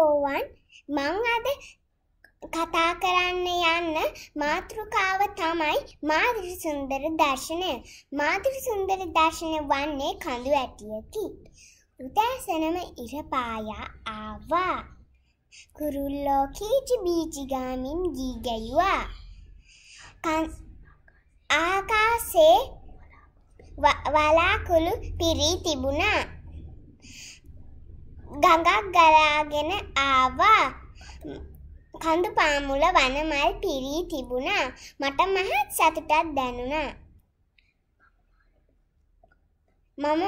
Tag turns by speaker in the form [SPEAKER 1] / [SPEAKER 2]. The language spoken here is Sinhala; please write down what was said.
[SPEAKER 1] පොවන්
[SPEAKER 2] මං අද කතා කරන්න යන්න මාතෘකාව තමයි මාධ්‍ය සුන්දර දර්ශනය. මාධ්‍ය සුන්දර දර්ශනය වන්නේ කඳු ඇටියකි. උදෑසනම ඉර පායා ආවා. කුරුල්ලෝ කීචි බීචි ගාමින් ගී ගැයුවා. ආකාසේ වලාකුළු පිරී තිබුණා. ගඟක් ගලාගෙන ආවා කඳු පාමුල වනමල් පිරී තිබුණා මට මහත් සතුටක් දැනුණා මම